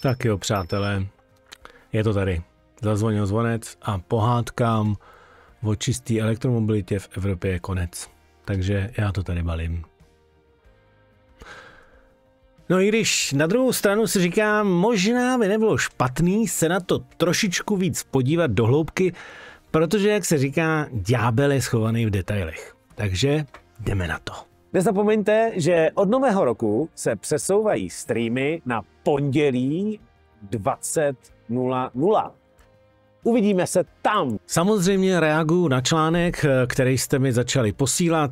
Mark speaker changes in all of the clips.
Speaker 1: Tak jo, přátelé, je to tady. Zazvonil zvonec a pohádkám o čisté elektromobilitě v Evropě je konec. Takže já to tady balím. No i když na druhou stranu si říkám, možná by nebylo špatný se na to trošičku víc podívat do hloubky, protože, jak se říká, ďábel je schovaný v detailech. Takže jdeme na to. Nezapomeňte, že od nového roku se přesouvají streamy na pondělí 20.00. Uvidíme se tam. Samozřejmě reaguju na článek, který jste mi začali posílat.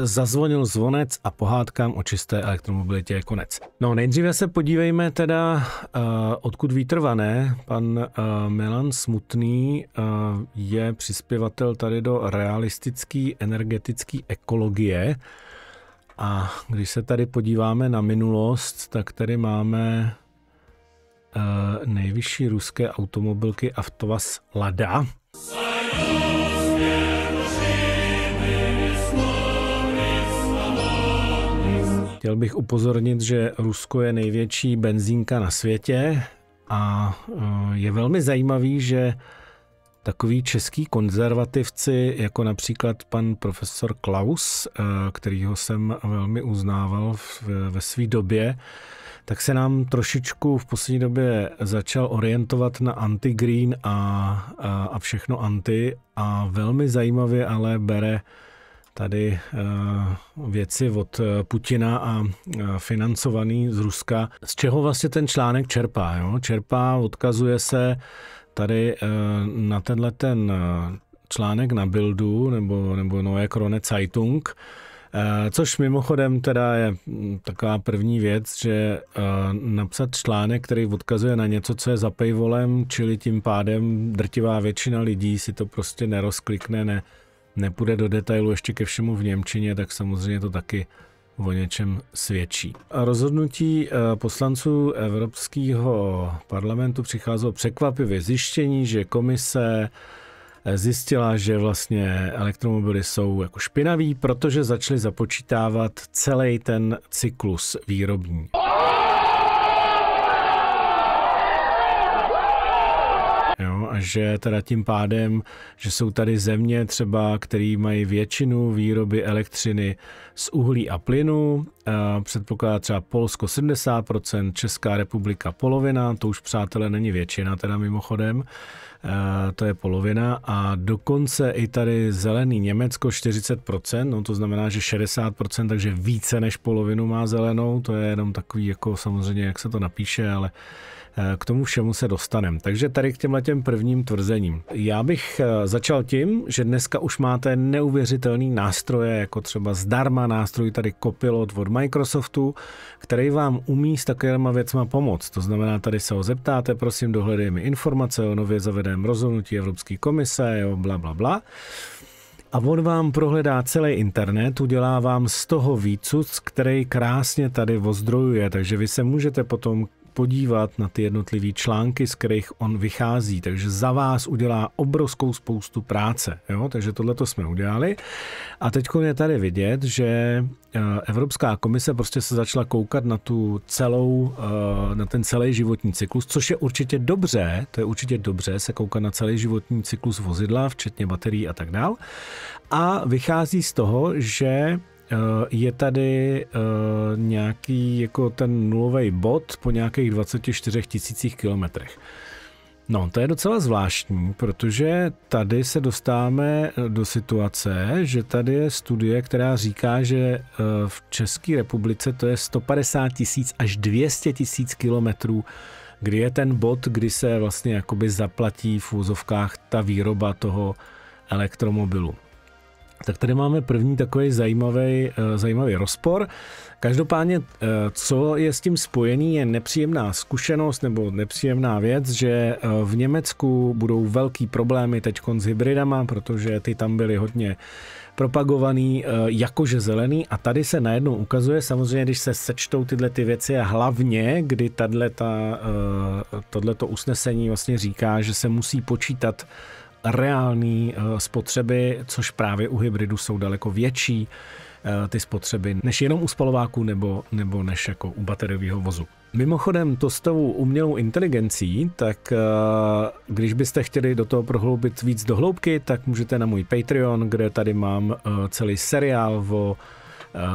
Speaker 1: Zazvonil zvonec a pohádkám o čisté elektromobilitě je konec. No nejdříve se podívejme teda, eh, odkud výtrvané. Pan eh, Milan Smutný eh, je přispěvatel tady do realistické energetické ekologie. A když se tady podíváme na minulost, tak tady máme eh, nejvyšší ruské automobilky Avtovas Lada. Chtěl bych upozornit, že Rusko je největší benzínka na světě a eh, je velmi zajímavý, že takový český konzervativci, jako například pan profesor Klaus, eh, kterýho jsem velmi uznával ve své době, tak se nám trošičku v poslední době začal orientovat na anti-green a, a, a všechno anti a velmi zajímavě ale bere tady eh, věci od eh, Putina a financovaný z Ruska. Z čeho vlastně ten článek čerpá? Jo? Čerpá, odkazuje se tady eh, na tenhle ten eh, článek na Bildu nebo, nebo Nové Krone Zeitung, eh, Což mimochodem teda je mm, taková první věc, že napsat článek, který odkazuje na něco, co je za paywallem, čili tím pádem drtivá většina lidí si to prostě nerozklikne, ne, nepůjde do detailu ještě ke všemu v Němčině, tak samozřejmě to taky o něčem svědčí. A rozhodnutí eh, poslanců Evropského parlamentu přicházelo překvapivě zjištění, že komise eh, zjistila, že vlastně elektromobily jsou jako špinaví, protože začaly započítávat celý ten cyklus výrobní. že teda tím pádem, že jsou tady země třeba, které mají většinu výroby elektřiny z uhlí a plynu, předpokládá třeba Polsko 70%, Česká republika polovina, to už přátelé není většina teda mimochodem, to je polovina a dokonce i tady zelený Německo 40%, no to znamená, že 60%, takže více než polovinu má zelenou, to je jenom takový jako samozřejmě, jak se to napíše, ale k tomu všemu se dostaneme. Takže tady k těmhle těm prvním tvrzením. Já bych eh, začal tím, že dneska už máte neuvěřitelný nástroje, jako třeba zdarma nástroj tady Copilot od Microsoftu, který vám umí s takovými věcma pomoct. To znamená, tady se ho zeptáte, prosím, dohledej mi informace o nově zavedeném rozhodnutí Evropské komise, jo, bla, bla, bla a on vám prohledá celý internet, udělá vám z toho výcud, který krásně tady ozdrojuje, takže vy se můžete potom podívat na ty jednotlivé články, z kterých on vychází. Takže za vás udělá obrovskou spoustu práce. Jo? Takže tohle jsme udělali. A teď je tady vidět, že eh, Evropská komise prostě se začala koukat na tu celou, eh, na ten celý životní cyklus, což je určitě dobře, to je určitě dobře se koukat na celý životní cyklus vozidla, včetně baterií a tak dál. A vychází z toho, že Eh, je tady eh, nějaký jako ten nulový bod po nějakých 24 tisících kilometrech. No, to je docela zvláštní, protože tady se dostáváme eh, do situace, že tady je studie, která říká, že v České republice to je 150 tisíc až 200 tisíc kilometrů, kdy je ten bod, kdy se vlastně jakoby zaplatí v úzovkách ta výroba toho elektromobilu. Tak tady máme první takový zajímavý, eh, zajímavý rozpor. Každopádně, eh, co je s tím spojený, je nepříjemná zkušenost nebo nepříjemná věc, že eh, v Německu budou velký problémy teď s hybridama, protože ty tam byly hodně propagovaný jakože zelený a tady se najednou ukazuje, samozřejmě, když se sečtou tyhle ty věci a hlavně, kdy tato, tohleto usnesení vlastně říká, že se musí počítat reální eh, spotřeby, což právě u hybridu jsou daleko větší eh, ty spotřeby, než jenom u spalováku nebo, nebo než jako u bateriového vozu. Mimochodem, to s tou umělou inteligencí, tak eh, když byste chtěli do toho prohloubit víc dohloubky, tak můžete na můj Patreon, kde tady mám celý seriál o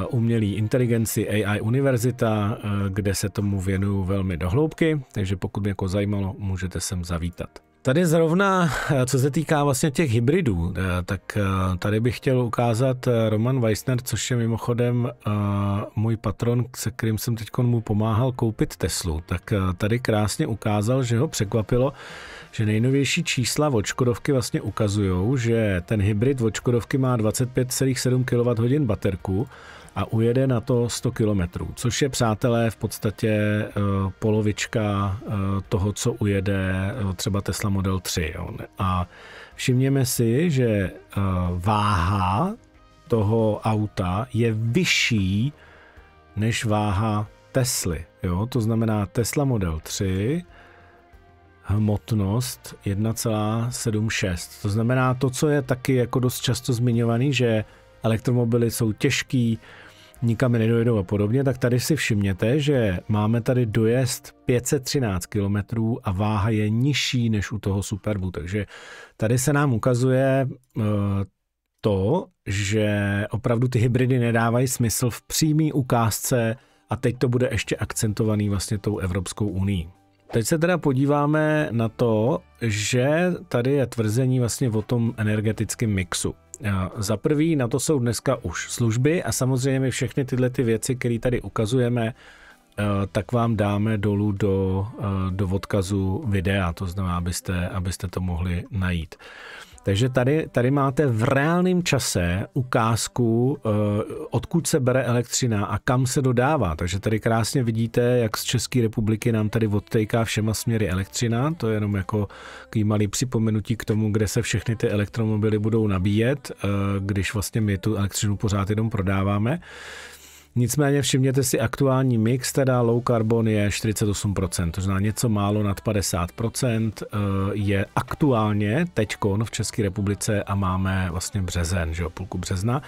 Speaker 1: umělý inteligenci AI Univerzita, kde se tomu věnuju velmi dohloubky, takže pokud mě jako zajímalo, můžete sem zavítat. Tady zrovna, eh, co se týká vlastně těch hybridů, eh, tak eh, tady bych chtěl ukázat Roman Weissner, což je mimochodem můj patron, se kterým jsem teď mu pomáhal koupit Teslu, tak tady krásně ukázal, že ho překvapilo, že nejnovější čísla od Škodovky vlastně ukazují, že ten hybrid od Škodovky má 25,7 kWh baterku, a ujede na to 100 kilometrů, což je, přátelé, v podstatě eh, polovička eh, toho, co ujede eh, třeba Tesla Model 3. A všimněme si, že váha toho auta je vyšší než váha Tesly. Jo? To znamená Tesla Model 3 hmotnost 1,76. To znamená to, co je taky jako dost často zmiňovaný, že elektromobily jsou těžký, nikam nedojedou a podobně, tak tady si všimněte, že máme tady dojezd 513 km a váha je nižší než u toho Superbu, takže tady se nám ukazuje eh, to, že opravdu ty hybridy nedávají smysl v přímý ukázce a teď to bude ještě akcentovaný vlastně tou Evropskou unii. Teď se teda podíváme na to, že tady je tvrzení vlastně o tom energetickém mixu. Za prvý, na to jsou dneska už služby a samozřejmě my všechny tyhle ty věci, které tady ukazujeme, eh, tak vám dáme dolů do, eh, do odkazu videa, to znamená, abyste, abyste to mohli najít. Takže tady, tady máte v reálném čase ukázku, eh, odkud se bere elektřina a kam se dodává. Takže tady krásně vidíte, jak z České republiky nám tady odtejká všema směry elektřina. To je jenom jako malý připomenutí k tomu, kde se všechny ty elektromobily budou nabíjet, eh, když vlastně my tu elektřinu pořád jenom prodáváme. Nicméně všimněte si, aktuální mix, teda low carbon je 48%, to znamená něco málo nad 50% eh, je aktuálně teďkon v České republice a máme vlastně březen, že jo, půlku března.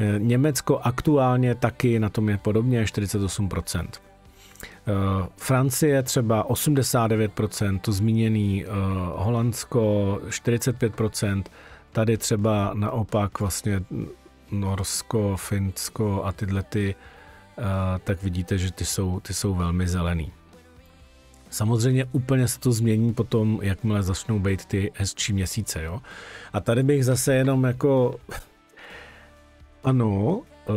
Speaker 1: Eh, Německo aktuálně taky na tom je podobně 48%. Eh, Francie třeba 89%, to zmíněný Holandsko 45%, tady třeba naopak vlastně Norsko, Finsko a tyhle ty, eh, tak vidíte, že ty jsou, ty jsou velmi zelený. Samozřejmě úplně se to změní potom, jakmile začnou být ty hezčí měsíce. Jo? A tady bych zase jenom jako... Ano, eh,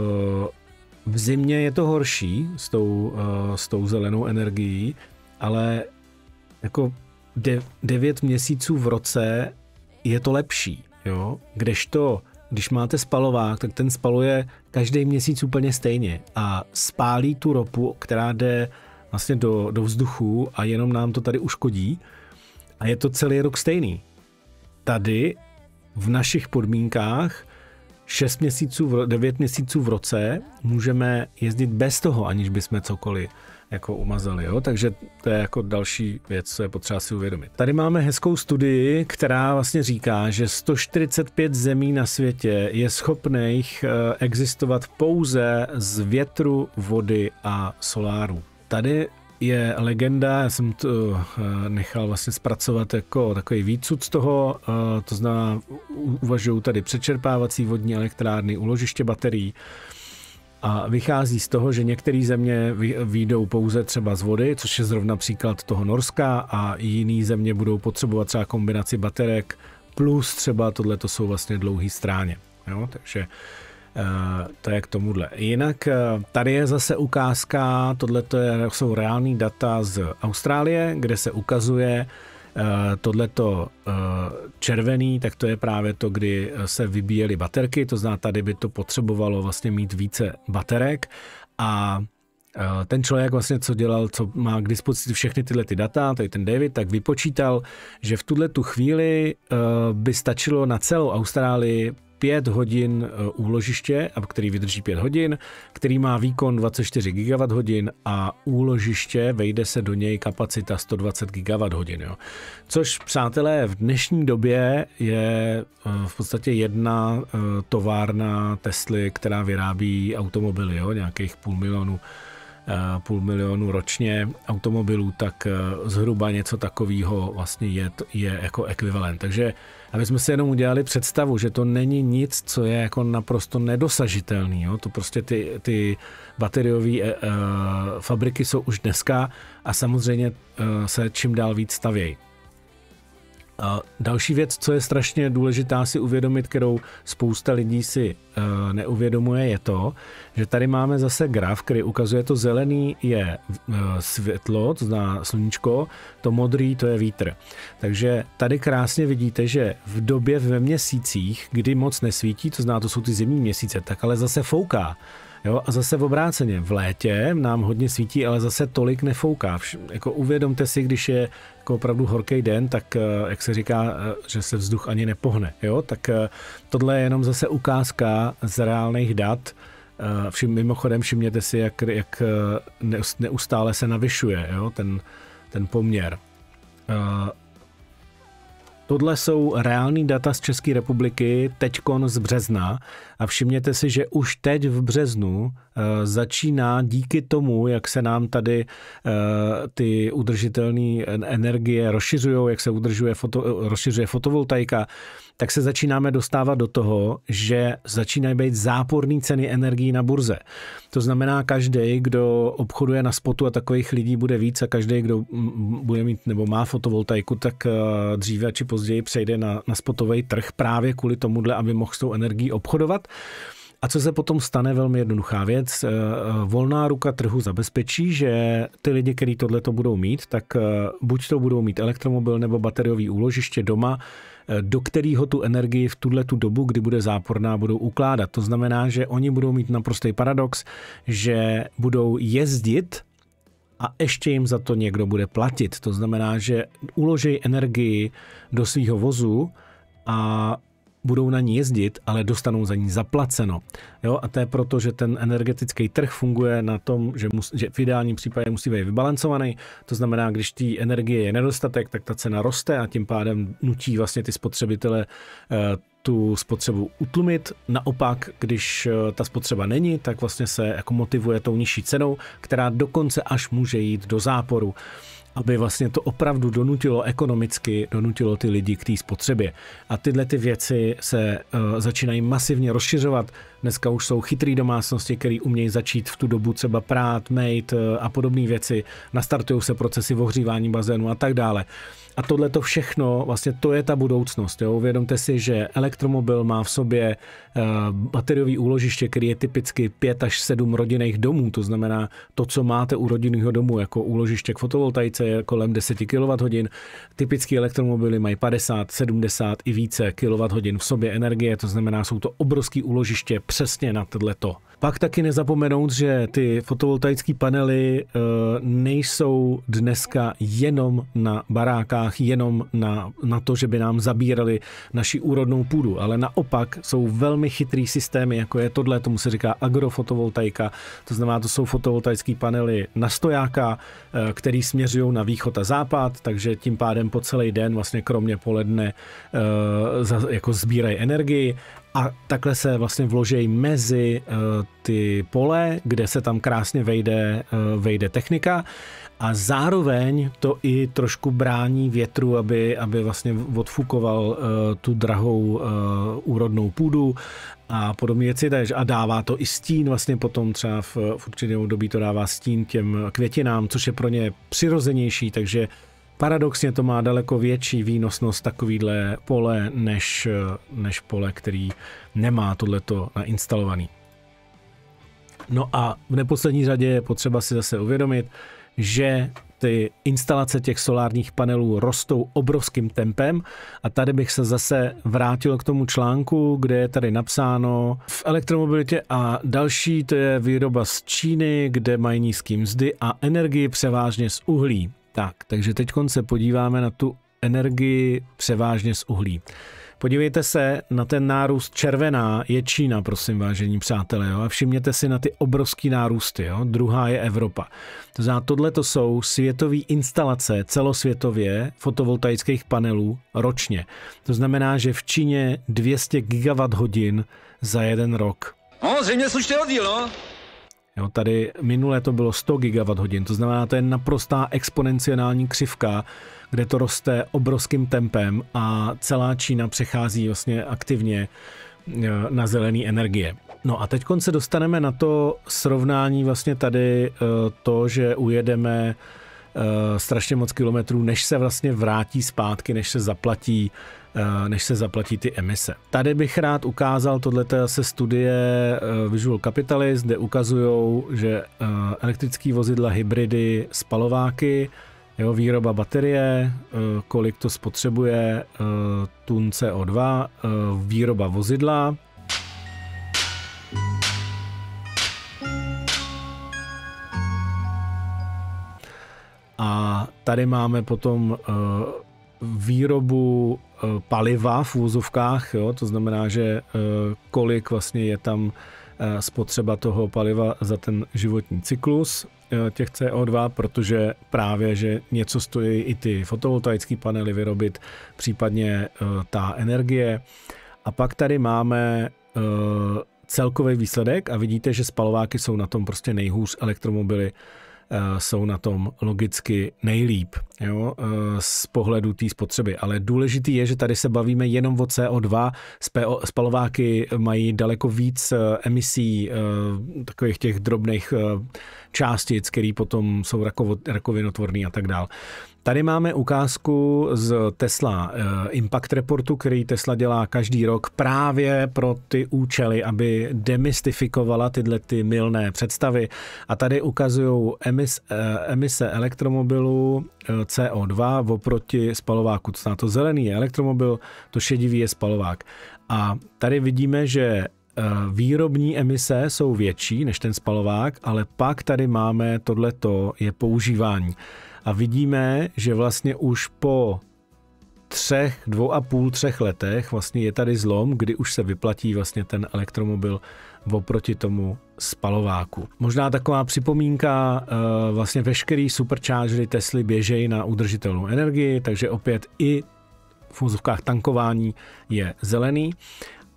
Speaker 1: v zimě je to horší s tou, eh, s tou zelenou energií, ale jako devět 9 měsíců v roce je to lepší. Jo? Kdežto když máte spalovák, tak ten spaluje každý měsíc úplně stejně a spálí tu ropu, která jde vlastně do, do vzduchu a jenom nám to tady uškodí a je to celý rok stejný. Tady v našich podmínkách 6 měsíců, 9 měsíců v roce můžeme jezdit bez toho, aniž bychom cokoliv jako umazali. Jo? Takže to je jako další věc, co je potřeba si uvědomit. Tady máme hezkou studii, která vlastně říká, že 145 zemí na světě je schopných eh, existovat pouze z větru, vody a soláru. Tady je legenda, já jsem to eh, nechal vlastně zpracovat jako takový výcud z toho, eh, to znamená, uvažují tady přečerpávací vodní elektrárny, uložiště baterií, a vychází z toho, že některé země výjdou pouze třeba z vody, což je zrovna příklad toho Norska a jiné země budou potřebovat třeba kombinaci baterek plus třeba tohle to jsou vlastně dlouhé stráně. Jo? Takže eh, to je k tomuhle. Jinak eh, tady je zase ukázka, tohle jsou reální data z Austrálie, kde se ukazuje, Eh, tohleto eh, červený, tak to je právě to, kdy eh, se vybíjely baterky, to zná tady by to potřebovalo vlastně mít více baterek a ten člověk vlastně, co dělal, co má k dispozici všechny tyhle ty data, to je ten David, tak vypočítal, že v tuhle tu chvíli by stačilo na celou Austrálii pět hodin e, úložiště, který vydrží pět hodin, který má výkon 24 GWh a úložiště vejde se do něj kapacita 120 GWh. Jo. Což, přátelé, v dnešní době je e, v podstatě jedna e, továrna Tesly, která vyrábí automobily, jo, nějakých půl milionu půl milionu ročně automobilů, tak e, zhruba něco takového vlastně je, je jako ekvivalent. Takže aby jsme si jenom udělali představu, že to není nic, co je jako naprosto nedosažitelný. Jo? To prostě ty, ty bateriové e, e, fabriky jsou už dneska a samozřejmě e, se čím dál víc stavějí. A další věc, co je strašně důležitá si uvědomit, kterou spousta lidí si e, neuvědomuje, je to, že tady máme zase graf, který ukazuje to zelený je e, světlo, to zná sluníčko, to modrý to je vítr. Takže tady krásně vidíte, že v době ve měsících, kdy moc nesvítí, to zná, to jsou ty zimní měsíce, tak ale zase fouká. Jo, a zase v obráceně, v létě nám hodně svítí, ale zase tolik nefouká. Vš- jako uvědomte si, když je jako opravdu horký den, tak eh, jak se říká, eh, že se vzduch ani nepohne. Jo? Tak eh, tohle je jenom zase ukázka z reálných dat, Všim, mimochodem všimněte si, jak, jak neustále se navyšuje jo, ten, ten poměr. Tohle jsou reální data z České republiky teďkon z března a všimněte si, že už teď v březnu eh, začíná díky tomu, jak se nám tady eh, ty udržitelné energie rozšiřují, jak se udržuje foto, eh, rozšiřuje fotovoltaika, tak se začínáme dostávat do toho, že začínají být záporné ceny energií na burze. To znamená, každý, kdo obchoduje na spotu a takových lidí bude víc a každý, kdo bude mít nebo má fotovoltaiku, tak eh, dříve či později přejde na, na spotový trh právě kvůli tomuhle, aby mohl s tou energií obchodovat. A co se potom stane, velmi jednoduchá věc. Eh, eh, volná ruka trhu zabezpečí, že ty lidi, kteří tohle to budou mít, tak buď to budou mít elektromobil nebo bateriový úložiště doma, do kterého tu energii v tuhle tu dobu, kdy bude záporná, budou ukládat. To znamená, že oni budou mít naprostý paradox, že budou jezdit a ještě jim za to někdo bude platit. To znamená, že uloží energii do svého vozu a budou na ní jezdit, ale dostanou za ní zaplaceno. Jo, a to je proto, že ten energetický trh funguje na tom, že, mus, že v ideálním případě musí být vybalancovaný. To znamená, když té energie je nedostatek, tak ta cena roste a tím pádem nutí vlastně ty spotřebitele eh, tu spotřebu utlumit. Naopak, když eh, ta spotřeba není, tak vlastně se jako motivuje tou nižší cenou, která dokonce až může jít do záporu aby vlastně to opravdu donutilo ekonomicky, donutilo ty lidi k té spotřebě. A tyhle ty věci se uh, začínají masivně rozšiřovat. Dneska už jsou chytrý domácnosti, které umějí začít v tu dobu třeba prát, mate uh, a podobné věci. Nastartují se procesy ohřívání bazénu a tak dále. A tohle to všechno, vlastně to je ta budoucnost. Jo? Uvědomte si, že elektromobil má v sobě eh, bateriový úložiště, který je typicky 5 až 7 rodinných domů. To znamená to, co máte u rodinného domu, jako úložiště k fotovoltaice je kolem 10 kWh. Typické elektromobily mají 50, 70 i více kWh v sobě energie. To znamená, jsou to obrovské úložiště přesně na tohleto. Pak taky nezapomenout, že ty fotovoltaické panely eh, nejsou dneska jenom na barákách, jenom na, na to, že by nám zabírali naši úrodnou půdu, ale naopak jsou velmi chytrý systémy, jako je tohle, tomu se říká agrofotovoltaika, to znamená, to jsou fotovoltaické panely na stojáka, eh, který směřují na východ a západ, takže tím pádem po celý den, vlastně kromě poledne, eh, jako sbírají energii a takhle se vlastně vložejí mezi eh, ty pole, kde se tam krásně vejde, eh, vejde technika a zároveň to i trošku brání větru, aby, aby vlastně odfukoval eh, tu drahou úrodnou půdu a podobně věci, a dává to i stín vlastně potom třeba v, v určitém období to dává stín těm květinám, což je pro ně přirozenější, takže Paradoxně to má daleko větší výnosnost takovýhle pole, než, než pole, který nemá tohleto nainstalovaný. No a v neposlední řadě je potřeba si zase uvědomit, že ty instalace těch solárních panelů rostou obrovským tempem a tady bych se zase vrátil k tomu článku, kde je tady napsáno v elektromobilitě a další to je výroba z Číny, kde mají nízký mzdy a energii převážně z uhlí. Tak, takže teď se podíváme na tu energii převážně z uhlí. Podívejte se na ten nárůst červená je Čína, prosím vážení přátelé, jo? a všimněte si na ty obrovský nárůsty, jo? druhá je Evropa. To znamená, tohle to jsou světové instalace celosvětově fotovoltaických panelů ročně. To znamená, že v Číně 200 gigawatt hodin za jeden rok. No, zřejmě slušný oddíl, no. Jo, tady minulé to bylo 100 GWh, to znamená, to je naprostá exponenciální křivka, kde to roste obrovským tempem a celá Čína přechází vlastně aktivně e, na zelené energie. No a teď se dostaneme na to srovnání vlastně tady e, to, že ujedeme e, strašně moc kilometrů, než se vlastně vrátí zpátky, než se zaplatí Eh, než se zaplatí ty emise. Tady bych rád ukázal tohleté se studie eh, Visual Capitalist, kde ukazují, že eh, elektrické vozidla, hybridy, spalováky, jeho výroba baterie, kolik to spotřebuje tun CO2, výroba vozidla, A tady máme potom výrobu eh, paliva v úzovkách, jo? to znamená, že eh, kolik vlastně je tam eh, spotřeba toho paliva za ten životní cyklus těch CO2, protože právě, že něco stojí i ty fotovoltaické panely vyrobit, případně ta energie. A pak tady máme celkový výsledek a vidíte, že spalováky jsou na tom prostě nejhůř elektromobily Eh, jsou na tom logicky nejlíp jo, eh, z pohledu té spotřeby. Ale důležitý je, že tady se bavíme jenom o CO2. Spalováky mají daleko víc eh, emisí takových těch drobných částic, které potom jsou rakovinotvorné a tak dále. Tady máme ukázku z Tesla eh, Impact Reportu, který Tesla dělá každý rok právě pro ty účely, aby demystifikovala tyhle ty milné představy. A tady ukazují emis, eh, emise elektromobilů eh, CO2 oproti spalováku. Co to zelený je elektromobil, to šedivý je spalovák. A tady vidíme, že výrobní emise jsou větší než ten spalovák, ale pak tady máme tohleto je používání. A vidíme, že vlastně už po třech, dvou a půl, třech letech vlastně je tady zlom, kdy už se vyplatí vlastně ten elektromobil oproti tomu spalováku. Možná taková připomínka, eh, vlastně veškerý superchargery Tesly běžejí na udržitelnou energii, takže opět i v tankování je zelený.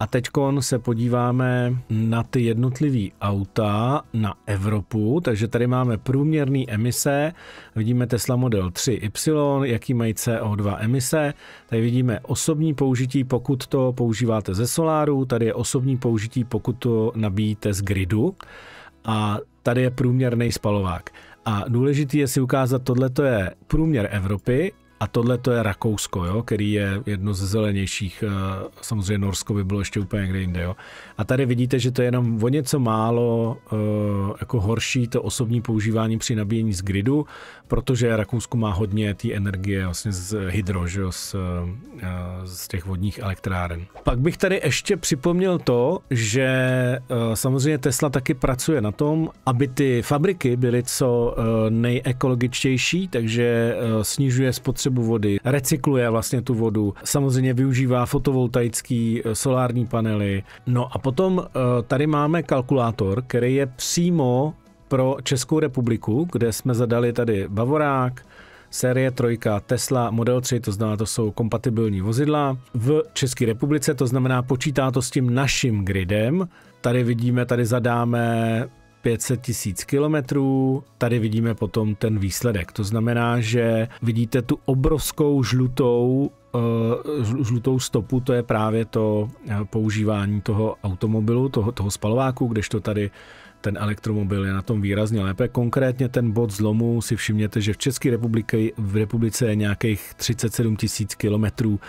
Speaker 1: A teď se podíváme na ty jednotlivé auta na Evropu, takže tady máme průměrné emise, vidíme Tesla Model 3 Y, jaký mají CO2 emise, tady vidíme osobní použití, pokud to používáte ze soláru, tady je osobní použití, pokud to nabíjíte z gridu a tady je průměrný spalovák. A důležitý je si ukázat, tohle je průměr Evropy, a tohle to je Rakousko, jo, který je jedno ze zelenějších. Eh, samozřejmě Norsko by bylo ještě úplně někde jinde. Jo. A tady vidíte, že to je jenom o něco málo eh, jako horší to osobní používání při nabíjení z gridu, protože Rakousko má hodně té energie vlastně z hydro, že jo, z, eh, z těch vodních elektráren. Pak bych tady ještě připomněl to, že samozřejmě Tesla taky pracuje na tom, aby ty fabriky byly co nejekologičtější, takže snižuje spotřebu spotřebu vody, recykluje vlastně tu vodu, samozřejmě využívá fotovoltaický eh, solární panely. No a potom eh, tady máme kalkulátor, který je přímo pro Českou republiku, kde jsme zadali tady Bavorák, série 3 Tesla Model 3, to znamená, to jsou kompatibilní vozidla. V České republice, to znamená, počítá to s tím naším gridem. Tady vidíme, tady zadáme 500 tisíc kilometrů. Tady vidíme potom ten výsledek. To znamená, že vidíte tu obrovskou žlutou eh, žlutou stopu, to je právě to eh, používání toho automobilu, toho, toho spalováku, kdežto tady ten elektromobil je na tom výrazně lépe. Konkrétně ten bod zlomu si všimněte, že v České republice, v republice je nějakých 37 tisíc kilometrů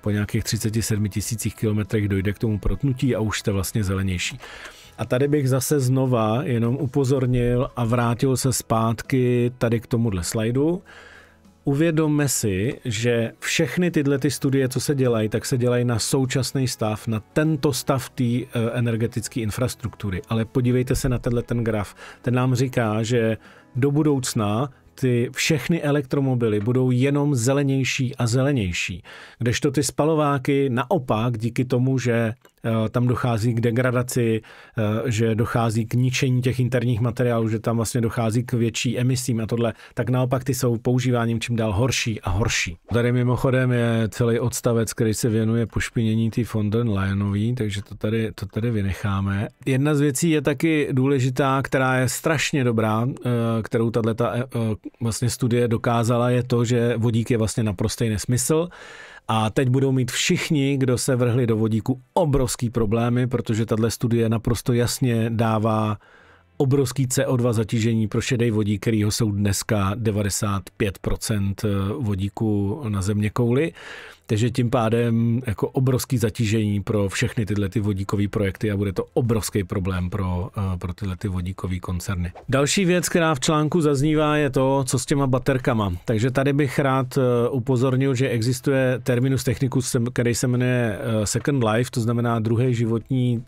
Speaker 1: po nějakých 37 tisících kilometrech dojde k tomu protnutí a už jste vlastně zelenější. A tady bych zase znova jenom upozornil a vrátil se zpátky tady k tomuhle slajdu. Uvědomme si, že všechny tyhle ty studie, co se dělají, tak se dělají na současný stav, na tento stav té eh, energetické infrastruktury. Ale podívejte se na tenhle ten graf. Ten nám říká, že do budoucna ty všechny elektromobily budou jenom zelenější a zelenější. Kdežto ty spalováky naopak díky tomu, že Eh, tam dochází k degradaci, eh, že dochází k ničení těch interních materiálů, že tam vlastně dochází k větší emisím a tohle, tak naopak ty jsou používáním čím dál horší a horší. Tady mimochodem je celý odstavec, který se věnuje pošpinění té von den Leyenový, takže to tady, to tady vynecháme. Jedna z věcí je taky důležitá, která je strašně dobrá, eh, kterou tato vlastně studie dokázala, je to, že vodík je vlastně naprostý nesmysl. A teď budou mít všichni, kdo se vrhli do vodíku, obrovský problémy, protože tahle studie naprosto jasně dává obrovský CO2 zatížení pro šedej vodík, kterýho jsou dneska 95% eh, vodíku na země kouli. Takže tím pádem jako obrovský zatížení pro všechny tyhle ty vodíkové projekty a bude to obrovský problém pro, eh, pro tyhle ty vodíkové koncerny. Další věc, která v článku zaznívá, je to, co s těma baterkama. Takže tady bych rád eh, upozornil, že existuje terminus technicus, který se jmenuje Second Life, to znamená druhý životní,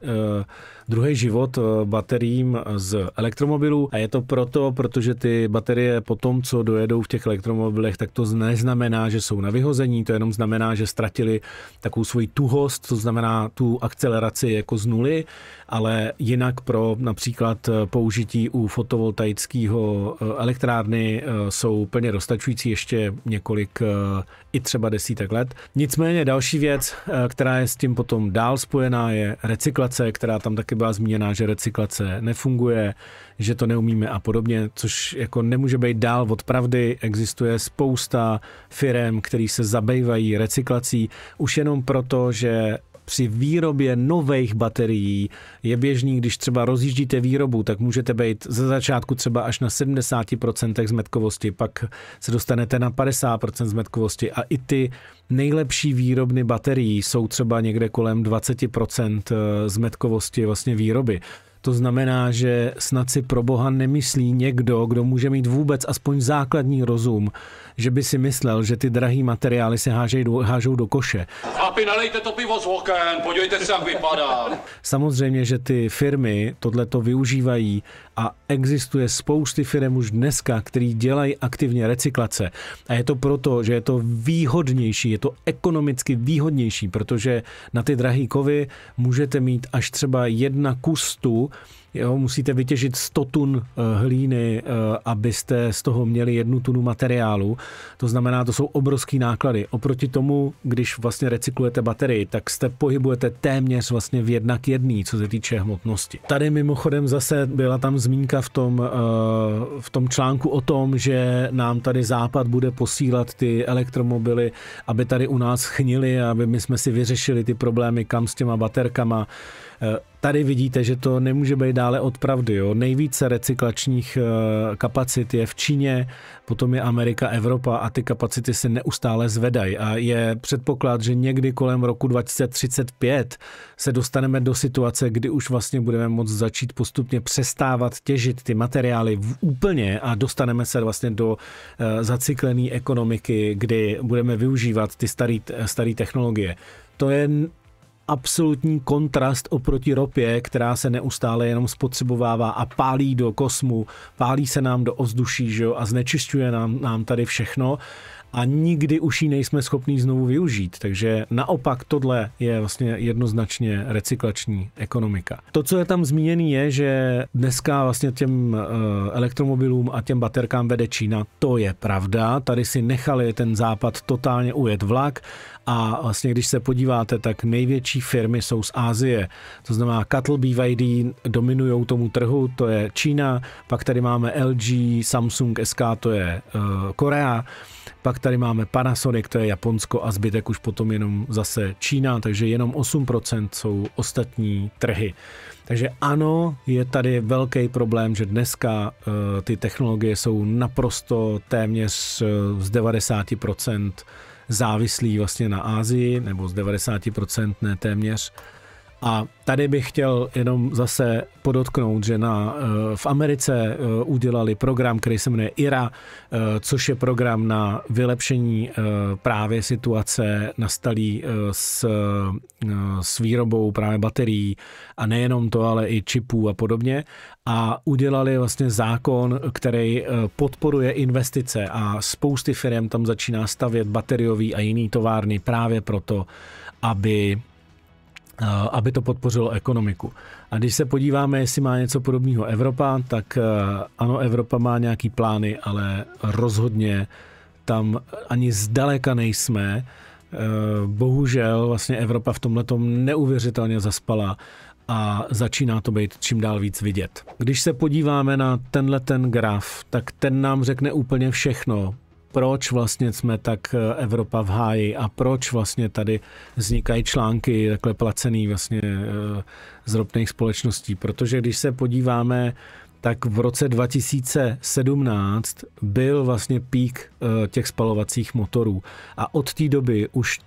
Speaker 1: druhý život bateriím z elektromobilů a je to proto, protože ty baterie po tom, co dojedou v těch elektromobilech, tak to neznamená, že jsou na vyhození, to jenom znamená, že ztratili takovou svoji tuhost, to znamená tu akceleraci jako z nuly, ale jinak pro například použití u fotovoltaického eh, elektrárny eh, jsou plně dostačující ještě několik eh, i třeba desítek let. Nicméně další věc, která je s tím potom dál spojená, je recyklace, která tam taky byla zmíněna, že recyklace nefunguje, že, to neumíme a podobně, což jako nemůže být dál od pravdy. Existuje spousta firm, které se zabývají recyklací už jenom proto, že při výrobě nových baterií je běžný, když třeba rozjíždíte výrobu, tak můžete být ze začátku třeba až na 70% zmetkovosti, pak se dostanete na 50% zmetkovosti a i ty nejlepší výrobny baterií jsou třeba někde kolem 20% eh, zmetkovosti vlastně výroby. To znamená, že snad si pro Boha nemyslí někdo, kdo může mít vůbec aspoň základní rozum, že by si myslel, že ty drahý materiály se hážej do, hážou do koše. Chlapi, nalejte to pivo z oken, podívejte se, jak vypadá. Samozřejmě, že ty firmy tohleto využívají a existuje spousty firm už dneska, který dělají aktivně recyklace. A je to proto, že je to výhodnější, je to ekonomicky výhodnější, protože na ty drahý kovy můžete mít až třeba jedna kustu, jo, musíte vytěžit 100 tun eh, hlíny, eh, abyste z toho měli jednu tunu materiálu. To znamená, to jsou obrovský náklady. Oproti tomu, když vlastně recyklujete baterii, tak jste pohybujete téměř vlastně v jednak k jedný, co se týče hmotnosti. Tady mimochodem zase byla tam zmínka v tom, eh, v tom článku o tom, že nám tady Západ bude posílat ty elektromobily, aby tady u nás chnili, aby my jsme si vyřešili ty problémy, kam s těma baterkama. Eh, tady vidíte, že to nemůže být dále od pravdy. Jo? Nejvíce recyklačních eh, kapacit je v Číně, potom je Amerika, Evropa a ty kapacity se neustále zvedají. A je předpoklad, že někdy kolem roku 2035 se dostaneme do situace, kdy už vlastně budeme moct začít postupně přestávat těžit ty materiály úplně a dostaneme se vlastně do eh, zacyklené ekonomiky, kdy budeme využívat ty staré technologie. To je absolutní kontrast oproti ropě, která se neustále jenom spotřebovává a pálí do kosmu, pálí se nám do ovzduší že jo, a znečišťuje nám, nám tady všechno a nikdy už ji nejsme schopni znovu využít. Takže naopak tohle je vlastně jednoznačně recyklační ekonomika. To, co je tam zmíněné je, že dneska vlastně těm eh, elektromobilům a těm baterkám vede Čína. To je pravda. Tady si nechali ten západ totálně ujet vlak a vlastně, když se podíváte, tak největší firmy jsou z Ázie. To znamená, Cattle BYD dominují tomu trhu, to je Čína, pak tady máme LG, Samsung SK, to je uh, Korea. Pak tady máme Panasonic, to je Japonsko a zbytek už potom jenom zase Čína, takže jenom 8% jsou ostatní trhy. Takže ano, je tady velký problém, že dneska uh, ty technologie jsou naprosto téměř eh, z 90% závislí vlastně na Ázii, nebo z 90% ne téměř, a tady bych chtěl jenom zase podotknout, že na, eh, v Americe eh, udělali program, který se jmenuje IRA, eh, což je program na vylepšení právě situace nastalý s, s výrobou právě baterií a nejenom to, ale i čipů a podobně. A udělali vlastně zákon, který podporuje investice a spousty firm tam začíná stavět bateriový a jiný továrny právě proto, aby aby to podpořilo ekonomiku. A když se podíváme, jestli má něco podobného Evropa, tak e, ano, Evropa má nějaký plány, ale rozhodně tam ani zdaleka nejsme. E, bohužel vlastně Evropa v tomhle neuvěřitelně zaspala a začíná to být čím dál víc vidět. Když se podíváme na tenhle ten graf, tak ten nám řekne úplně všechno proč vlastně jsme tak eh, Evropa v háji a proč vlastně tady vznikají články takhle placený vlastně eh, z ropných společností. Protože když se podíváme tak v roce 2017 byl vlastně pík eh, těch spalovacích motorů. A od té doby už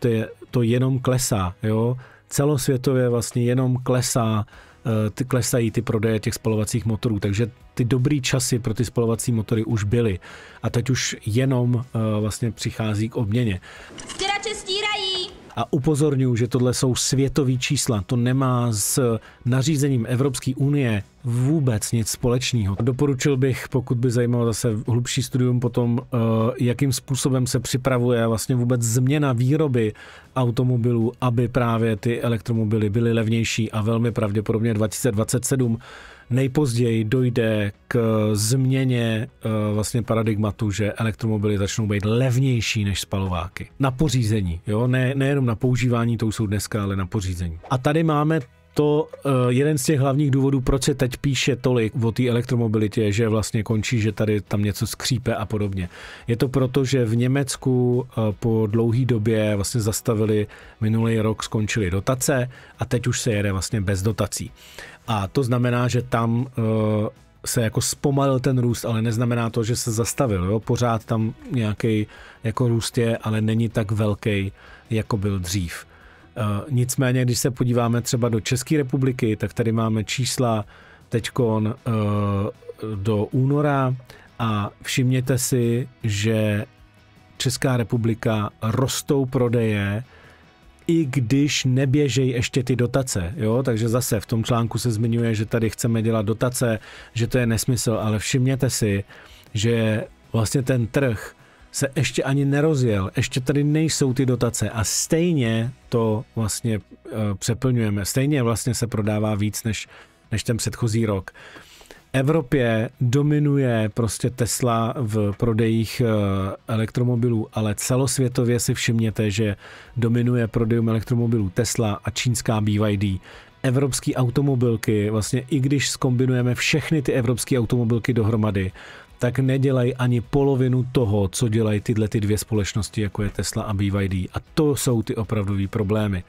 Speaker 1: to jenom klesá. Jo? Celosvětově vlastně jenom klesá Eh, ty klesají ty prodeje těch spalovacích motorů, takže ty dobrý časy pro ty spalovací motory už byly a teď už jenom eh, vlastně přichází k obměně. Stěrače stírají! A upozorňuji, že tohle jsou světové čísla. To nemá s nařízením Evropské unie vůbec nic společného. Doporučil bych, pokud by zajímalo zase hlubší studium potom, eh, jakým způsobem se připravuje vlastně vůbec změna výroby automobilů, aby právě ty elektromobily byly levnější a velmi pravděpodobně 2027 nejpozději dojde k změně eh, vlastně paradigmatu, že elektromobily začnou být levnější než spalováky. Na pořízení, jo? Ne, nejenom na používání, to jsou dneska, ale na pořízení. A tady máme to eh, jeden z těch hlavních důvodů, proč se teď píše tolik o té elektromobilitě, že vlastně končí, že tady tam něco skřípe a podobně. Je to proto, že v Německu eh, po dlouhý době vlastně zastavili, minulý rok skončili dotace a teď už se jede vlastně bez dotací. A to znamená, že tam uh, se jako zpomalil ten růst, ale neznamená to, že se zastavil. Jo? Pořád tam nějaký jako růst je, ale není tak velký, jako byl dřív. Uh, nicméně, když se podíváme třeba do České republiky, tak tady máme čísla teďkon uh, do února a všimněte si, že Česká republika rostou prodeje i když neběžejí ještě ty dotace. Jo? Takže zase v tom článku se zmiňuje, že tady chceme dělat dotace, že to je nesmysl, ale všimněte si, že vlastně ten trh se ještě ani nerozjel, ještě tady nejsou ty dotace a stejně to vlastně uh, přeplňujeme, stejně vlastně se prodává víc než, než ten předchozí rok. Evropě dominuje prostě Tesla v prodejích eh, elektromobilů, ale celosvětově si všimněte, že dominuje prodejům elektromobilů Tesla a čínská BYD. Evropské automobilky, vlastně i když skombinujeme všechny ty evropské automobilky dohromady, tak nedělají ani polovinu toho, co dělají tyhle ty dvě společnosti, jako je Tesla a BYD. A to jsou ty opravdové problémy.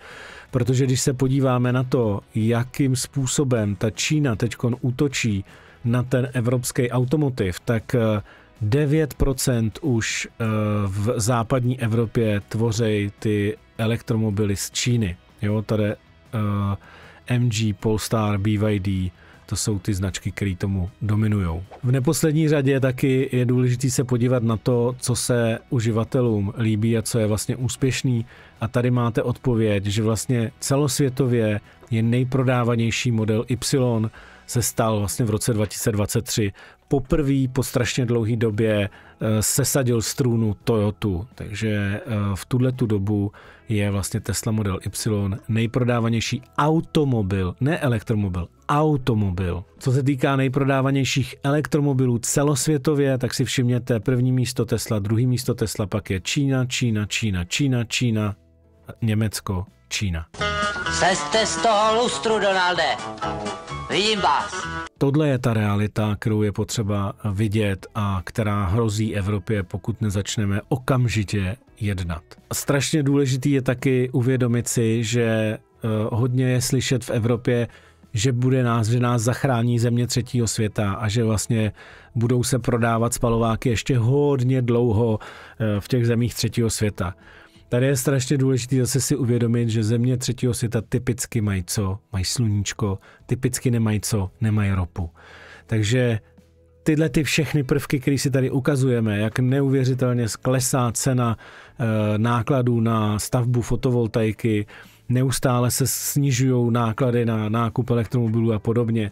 Speaker 1: Protože když se podíváme na to, jakým způsobem ta Čína teď útočí na ten evropský automotiv, tak 9% eh, už eh, v západní Evropě tvoří ty elektromobily z Číny. Jo, tady eh, MG, Polestar, BYD, to jsou ty značky, které tomu dominují. V neposlední řadě taky je důležité se podívat na to, co se uživatelům líbí a co je vlastně úspěšný. A tady máte odpověď, že vlastně celosvětově je nejprodávanější model Y, se stal vlastně v roce 2023 poprvé po strašně dlouhé době eh, sesadil strůnu Toyotu, takže eh, v tuhle tu dobu je vlastně Tesla Model Y nejprodávanější automobil, ne elektromobil, automobil. Co se týká nejprodávanějších elektromobilů celosvětově, tak si všimněte první místo Tesla, druhý místo Tesla, pak je Čína, Čína, Čína, Čína, Čína, Německo, Čína. Seste z toho lustru, Donalde. Vidím vás. Tohle je ta realita, kterou je potřeba vidět a která hrozí Evropě, pokud nezačneme okamžitě jednat. Strašně důležitý je taky uvědomit si, že eh, hodně je slyšet v Evropě, že bude nás, že nás zachrání země třetího světa a že vlastně budou se prodávat spalováky ještě hodně dlouho eh, v těch zemích třetího světa. Tady je strašně důležité zase si uvědomit, že země třetího světa typicky mají co? Mají sluníčko, typicky nemají co? Nemají ropu. Takže tyhle ty všechny prvky, které si tady ukazujeme, jak neuvěřitelně klesá cena e, nákladů na stavbu fotovoltaiky, neustále se snižují náklady na nákup elektromobilů a podobně,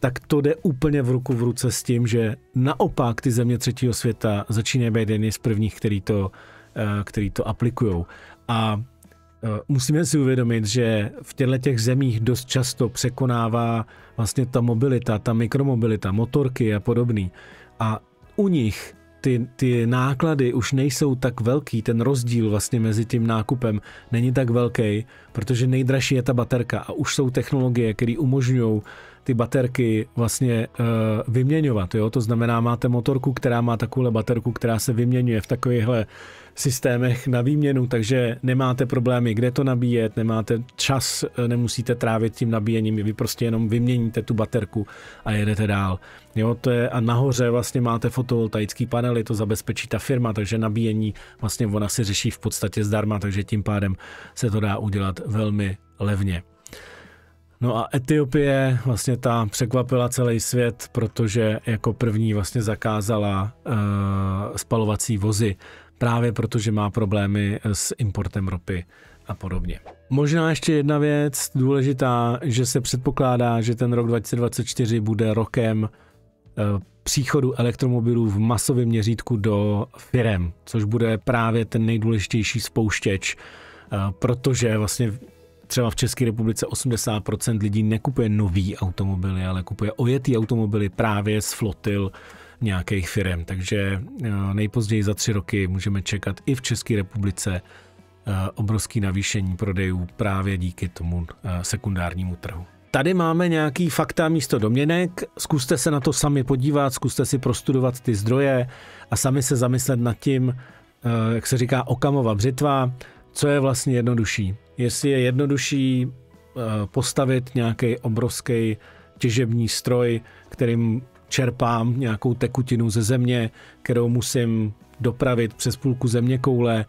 Speaker 1: tak to jde úplně v ruku v ruce s tím, že naopak ty země třetího světa začínají být jedny z prvních, který to Eh, který to aplikují. A eh, musíme si uvědomit, že v těchto těch zemích dost často překonává vlastně ta mobilita, ta mikromobilita, motorky a podobný. A u nich ty, ty náklady už nejsou tak velký, ten rozdíl vlastně mezi tím nákupem není tak velký, protože nejdražší je ta baterka a už jsou technologie, které umožňují ty baterky vlastně uh, vyměňovat. Jo? To znamená, máte motorku, která má takovou baterku, která se vyměňuje v takovýchhle systémech na výměnu, takže nemáte problémy, kde to nabíjet, nemáte čas, eh, nemusíte trávit tím nabíjením, vy prostě jenom vyměníte tu baterku a jedete dál. Jo, to je, a nahoře vlastně máte fotovoltaický panely, to zabezpečí ta firma, takže nabíjení vlastně ona si řeší v podstatě zdarma, takže tím pádem se to dá udělat velmi levně. No a Etiopie, vlastně ta překvapila celý svět, protože jako první vlastně zakázala uh, spalovací vozy, právě protože má problémy s importem ropy a podobně. Možná ještě jedna věc důležitá, že se předpokládá, že ten rok 2024 bude rokem uh, příchodu elektromobilů v masovém měřítku do firem, což bude právě ten nejdůležitější spouštěč, eh, protože vlastně třeba v České republice 80% lidí nekupuje nový automobily, ale kupuje ojetý automobily právě z flotil nějakých firm. Takže eh, nejpozději za tři roky můžeme čekat i v České republice eh, obrovský navýšení prodejů právě díky tomu eh, sekundárnímu trhu. Tady máme nějaký fakta místo doměnek. zkuste se na to sami podívat, zkuste si prostudovat ty zdroje a sami se zamyslet nad tím, jak se říká, okamová břitva, co je vlastně jednodušší. Jestli je jednodušší eh, postavit nějaký obrovský těžební stroj, kterým čerpám nějakou tekutinu ze země, kterou musím dopravit přes půlku země koule,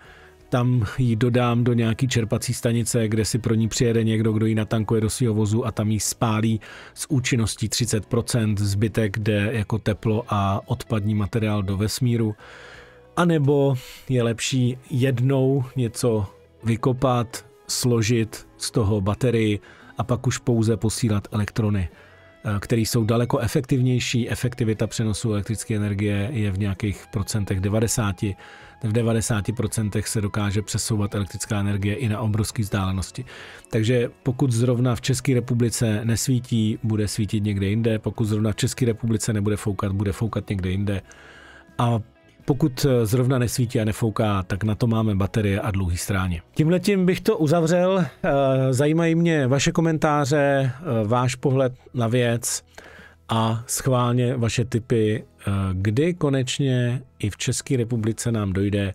Speaker 1: tam ji dodám do nějaký čerpací stanice, kde si pro ní přijede někdo, kdo ji natankuje do svého vozu a tam ji spálí s účinností 30%, zbytek jde jako teplo a odpadní materiál do vesmíru. A nebo je lepší jednou něco vykopat, složit z toho baterii a pak už pouze posílat elektrony, eh, které jsou daleko efektivnější. Efektivita přenosu elektrické energie je v nějakých procentech 90. V 90% se dokáže přesouvat elektrická energie i na obrovské vzdálenosti. Takže pokud zrovna v České republice nesvítí, bude svítit někde jinde. Pokud zrovna v České republice nebude foukat, bude foukat někde jinde. A pokud eh, zrovna nesvítí a nefouká, tak na to máme baterie a dlouhý stráně. Tímhletím bych to uzavřel. Eh, zajímají mě vaše komentáře, eh, váš pohled na věc a schválně vaše typy, kdy konečně i v České republice nám dojde,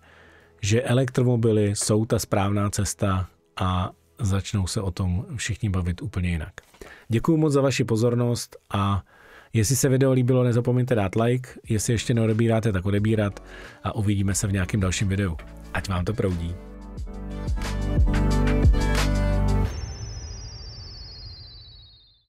Speaker 1: že elektromobily jsou ta správná cesta a začnou se o tom všichni bavit úplně jinak. Děkuji moc za vaši pozornost a Jestli se video líbilo, nezapomeňte dát like, jestli ještě neodebíráte, tak odebírat a uvidíme se v nějakém dalším videu. Ať vám to proudí. thank you